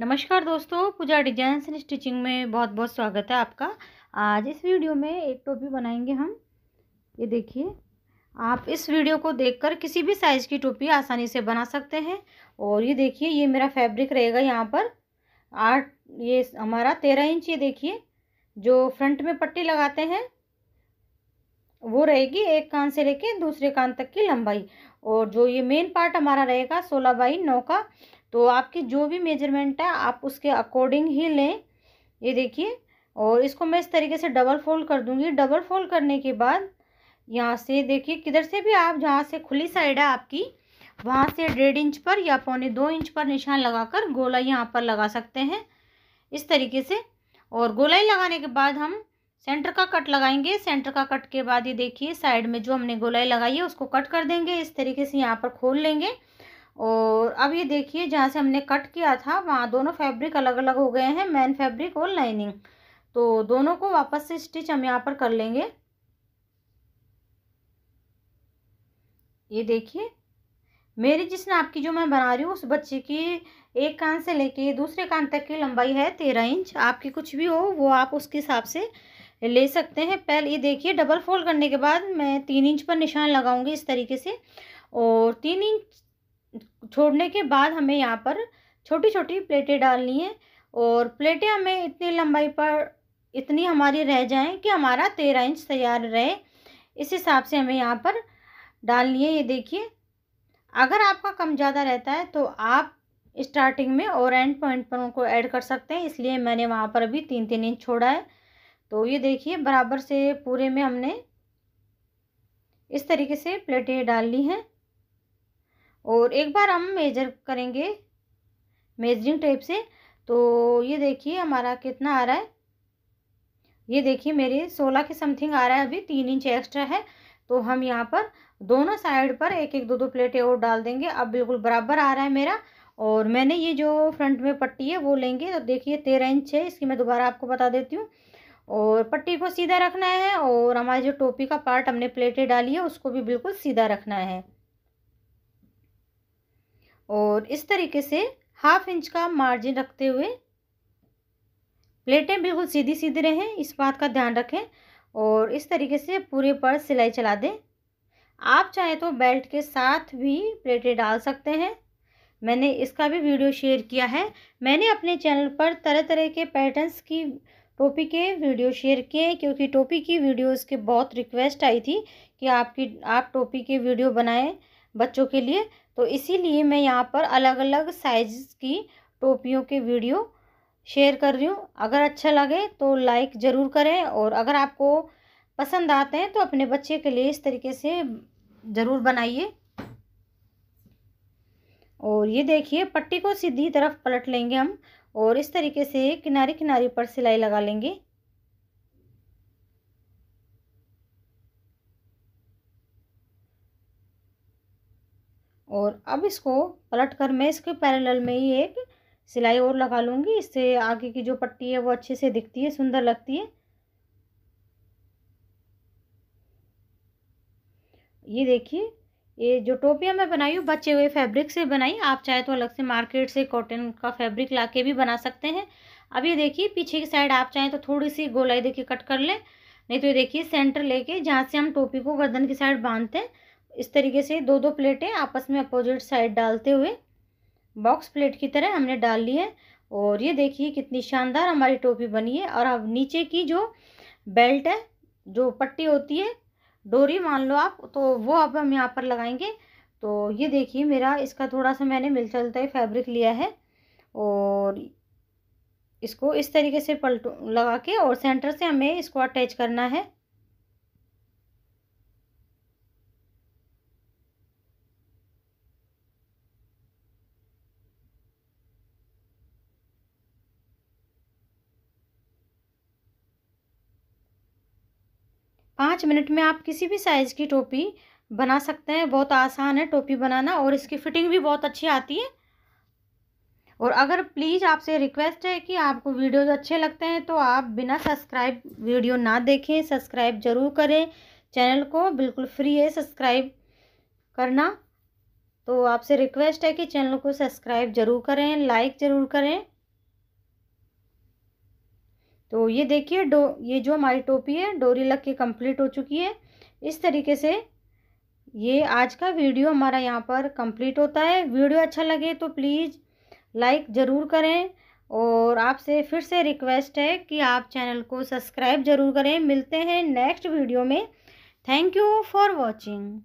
नमस्कार दोस्तों पूजा designs and stitching में बहुत बहुत स्वागत है आपका आज इस वीडियो में एक टोपी बनाएंगे हम ये देखिए आप इस वीडियो को देखकर किसी भी साइज़ की टोपी आसानी से बना सकते हैं और ये देखिए ये मेरा फैब्रिक रहेगा यहाँ पर आठ ये हमारा तेरह इंच ये देखिए जो फ्रंट में पट्टी लगाते हैं वो रहेगी एक कान से लेके दूसरे कान तक की लंबाई और जो ये मेन पार्ट हमारा रहेगा सोलह बाई नौ का तो आपकी जो भी मेजरमेंट है आप उसके अकॉर्डिंग ही लें ये देखिए और इसको मैं इस तरीके से डबल फोल्ड कर दूंगी डबल फोल्ड करने के बाद यहाँ से देखिए किधर से भी आप जहाँ से खुली साइड है आपकी वहाँ से डेढ़ इंच पर या पौने दो इंच पर निशान लगाकर गोलाई यहाँ पर लगा सकते हैं इस तरीके से और गोलाई लगाने के बाद हम सेंटर का कट लगाएंगे सेंटर का कट के बाद ये देखिए साइड में जो हमने गोलाई लगाई है उसको कट कर देंगे इस तरीके से यहाँ पर खोल लेंगे और अब ये देखिए जहाँ से हमने कट किया था वहाँ दोनों फैब्रिक अलग अलग हो गए हैं मैन फैब्रिक और लाइनिंग तो दोनों को वापस से स्टिच हम यहाँ पर कर लेंगे ये देखिए मेरी जिस नाप की जो मैं बना रही हूँ उस बच्चे की एक कान से लेके दूसरे कान तक की लंबाई है तेरह इंच आपकी कुछ भी हो वो आप उसके हिसाब से ले सकते हैं पहले ये देखिए डबल फोल्ड करने के बाद मैं तीन इंच पर निशान लगाऊंगी इस तरीके से और तीन इंच छोड़ने के बाद हमें यहाँ पर छोटी छोटी प्लेटें डालनी है और प्लेटें हमें इतनी लंबाई पर इतनी हमारी रह जाएं कि हमारा तेरह इंच तैयार रहे इस हिसाब से हमें यहाँ पर डालनी है ये देखिए अगर आपका कम ज़्यादा रहता है तो आप स्टार्टिंग में और एंड पॉइंट पर उनको ऐड कर सकते हैं इसलिए मैंने वहाँ पर अभी तीन तीन इंच छोड़ा है तो ये देखिए बराबर से पूरे में हमने इस तरीके से प्लेटें डाल ली हैं और एक बार हम मेजर करेंगे मेजरिंग टेप से तो ये देखिए हमारा कितना आ रहा है ये देखिए मेरे सोलह के समथिंग आ रहा है अभी तीन इंच एक्स्ट्रा है तो हम यहाँ पर दोनों साइड पर एक एक दो दो प्लेटें और डाल देंगे अब बिल्कुल बराबर आ रहा है मेरा और मैंने ये जो फ्रंट में पट्टी है वो लेंगे तो देखिए तेरह इंच है इसकी मैं दोबारा आपको बता देती हूँ और पट्टी को सीधा रखना है और हमारी जो टोपी का पार्ट हमने प्लेटें डाली है उसको भी बिल्कुल सीधा रखना है और इस तरीके से हाफ इंच का मार्जिन रखते हुए प्लेटें बिल्कुल सीधी सीधी रहें इस बात का ध्यान रखें और इस तरीके से पूरे पर सिलाई चला दें आप चाहें तो बेल्ट के साथ भी प्लेटें डाल सकते हैं मैंने इसका भी वीडियो शेयर किया है मैंने अपने चैनल पर तरह तरह के पैटर्न्स की टोपी के वीडियो शेयर किए हैं क्योंकि टोपी की वीडियोस के बहुत रिक्वेस्ट आई थी कि आपकी आप टोपी के वीडियो बनाएं बच्चों के लिए तो इसीलिए मैं यहाँ पर अलग अलग साइज़ की टोपियों के वीडियो शेयर कर रही हूँ अगर अच्छा लगे तो लाइक ज़रूर करें और अगर आपको पसंद आते हैं तो अपने बच्चे के लिए इस तरीके से ज़रूर बनाइए और ये देखिए पट्टी को सीधी तरफ पलट लेंगे हम और इस तरीके से किनारे किनारे पर सिलाई लगा लेंगे और अब इसको पलट कर मैं इसके पैरेलल में ही एक सिलाई और लगा लूँगी इससे आगे की जो पट्टी है वो अच्छे से दिखती है सुंदर लगती है ये देखिए ये जो टोपियाँ मैं बनाई हूँ बचे हुए फैब्रिक से बनाई आप चाहे तो अलग से मार्केट से कॉटन का फैब्रिक ला के भी बना सकते हैं अब ये देखिए पीछे की साइड आप चाहें तो थोड़ी सी गोलाई देखिए कट कर लें नहीं तो ये देखिए सेंटर लेके जहाँ से हम टोपी को गर्दन की साइड बांधते हैं इस तरीके से दो दो प्लेटें आपस में अपोजिट साइड डालते हुए बॉक्स प्लेट की तरह हमने डाल ली है और ये देखिए कितनी शानदार हमारी टोपी बनी है और अब नीचे की जो बेल्ट है जो पट्टी होती है डोरी मान लो आप तो वो अब हम यहाँ पर लगाएंगे तो ये देखिए मेरा इसका थोड़ा सा मैंने मिल चलता ही फैब्रिक लिया है और इसको इस तरीके से पलटू लगा के और सेंटर से हमें इसको अटैच करना है पाँच मिनट में आप किसी भी साइज़ की टोपी बना सकते हैं बहुत आसान है टोपी बनाना और इसकी फ़िटिंग भी बहुत अच्छी आती है और अगर प्लीज़ आपसे रिक्वेस्ट है कि आपको वीडियोस अच्छे लगते हैं तो आप बिना सब्सक्राइब वीडियो ना देखें सब्सक्राइब ज़रूर करें चैनल को बिल्कुल फ्री है सब्सक्राइब करना तो आपसे रिक्वेस्ट है कि चैनल को सब्सक्राइब ज़रूर करें लाइक ज़रूर करें तो ये देखिए डो ये जो हमारी टोपी है डोरी लग के कंप्लीट हो चुकी है इस तरीके से ये आज का वीडियो हमारा यहाँ पर कंप्लीट होता है वीडियो अच्छा लगे तो प्लीज़ लाइक ज़रूर करें और आपसे फिर से रिक्वेस्ट है कि आप चैनल को सब्सक्राइब ज़रूर करें मिलते हैं नेक्स्ट वीडियो में थैंक यू फॉर वॉचिंग